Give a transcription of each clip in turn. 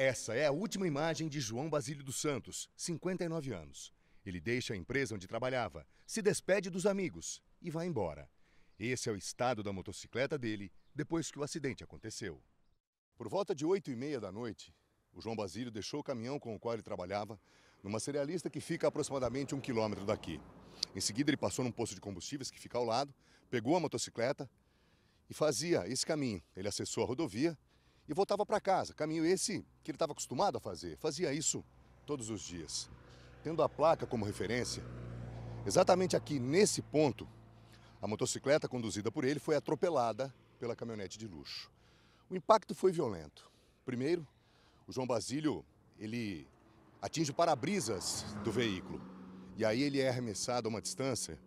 Essa é a última imagem de João Basílio dos Santos, 59 anos. Ele deixa a empresa onde trabalhava, se despede dos amigos e vai embora. Esse é o estado da motocicleta dele depois que o acidente aconteceu. Por volta de 8 e meia da noite, o João Basílio deixou o caminhão com o qual ele trabalhava numa cerealista que fica a aproximadamente um quilômetro daqui. Em seguida, ele passou num posto de combustíveis que fica ao lado, pegou a motocicleta e fazia esse caminho. Ele acessou a rodovia e voltava para casa. Caminho esse que ele estava acostumado a fazer. Fazia isso todos os dias. Tendo a placa como referência, exatamente aqui nesse ponto, a motocicleta conduzida por ele foi atropelada pela caminhonete de luxo. O impacto foi violento. Primeiro, o João Basílio, ele atinge o para-brisas do veículo. E aí ele é arremessado a uma distância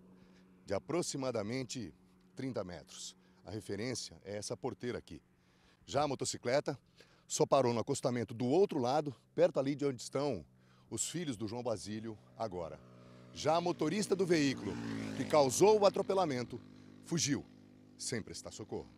de aproximadamente 30 metros. A referência é essa porteira aqui. Já a motocicleta só parou no acostamento do outro lado, perto ali de onde estão os filhos do João Basílio agora. Já a motorista do veículo que causou o atropelamento fugiu, sem prestar socorro.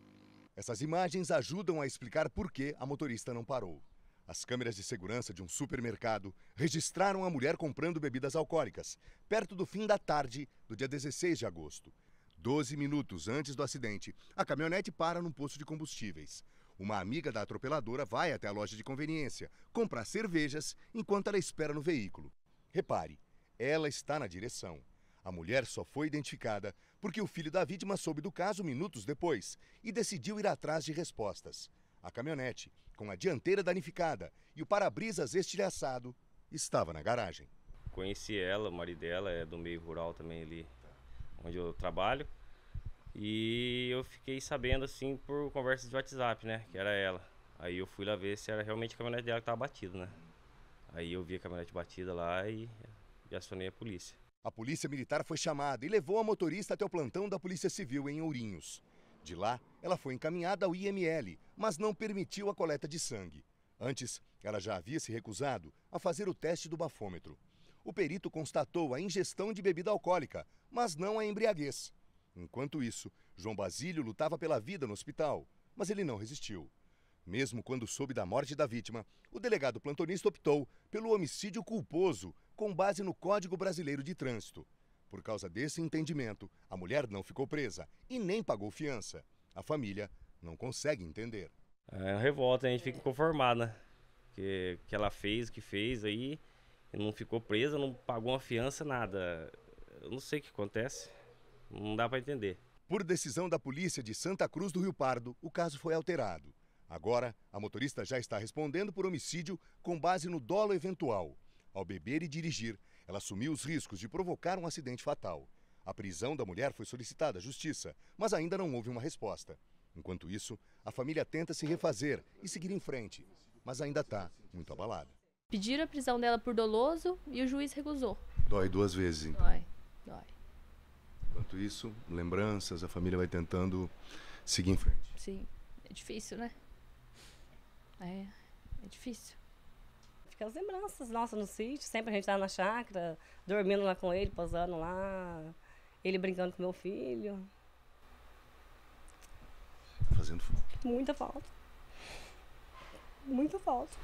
Essas imagens ajudam a explicar por que a motorista não parou. As câmeras de segurança de um supermercado registraram a mulher comprando bebidas alcoólicas, perto do fim da tarde do dia 16 de agosto. Doze minutos antes do acidente, a caminhonete para num posto de combustíveis. Uma amiga da atropeladora vai até a loja de conveniência comprar cervejas enquanto ela espera no veículo. Repare, ela está na direção. A mulher só foi identificada porque o filho da vítima soube do caso minutos depois e decidiu ir atrás de respostas. A caminhonete, com a dianteira danificada e o para-brisas estilhaçado, estava na garagem. Conheci ela, o marido dela é do meio rural também ali, onde eu trabalho. E eu fiquei sabendo assim por conversa de WhatsApp, né? Que era ela. Aí eu fui lá ver se era realmente a caminhonete dela que estava batida, né? Aí eu vi a caminhonete batida lá e, e acionei a polícia. A polícia militar foi chamada e levou a motorista até o plantão da Polícia Civil em Ourinhos. De lá, ela foi encaminhada ao IML, mas não permitiu a coleta de sangue. Antes, ela já havia se recusado a fazer o teste do bafômetro. O perito constatou a ingestão de bebida alcoólica, mas não a embriaguez. Enquanto isso, João Basílio lutava pela vida no hospital, mas ele não resistiu. Mesmo quando soube da morte da vítima, o delegado plantonista optou pelo homicídio culposo com base no Código Brasileiro de Trânsito. Por causa desse entendimento, a mulher não ficou presa e nem pagou fiança. A família não consegue entender. É uma revolta, a gente fica conformada, né? Que, que ela fez, que fez aí, não ficou presa, não pagou uma fiança, nada. Eu não sei o que acontece. Não dá para entender. Por decisão da polícia de Santa Cruz do Rio Pardo, o caso foi alterado. Agora, a motorista já está respondendo por homicídio com base no dolo eventual. Ao beber e dirigir, ela assumiu os riscos de provocar um acidente fatal. A prisão da mulher foi solicitada à justiça, mas ainda não houve uma resposta. Enquanto isso, a família tenta se refazer e seguir em frente, mas ainda está muito abalada. Pediram a prisão dela por doloso e o juiz recusou. Dói duas vezes, então. Dói, dói. Enquanto isso, lembranças, a família vai tentando seguir em frente. Sim, é difícil, né? É, é difícil. Fica as lembranças nossas no sítio, sempre a gente tá na chácara, dormindo lá com ele, posando lá, ele brincando com meu filho. fazendo falta. Muita falta. Muita falta.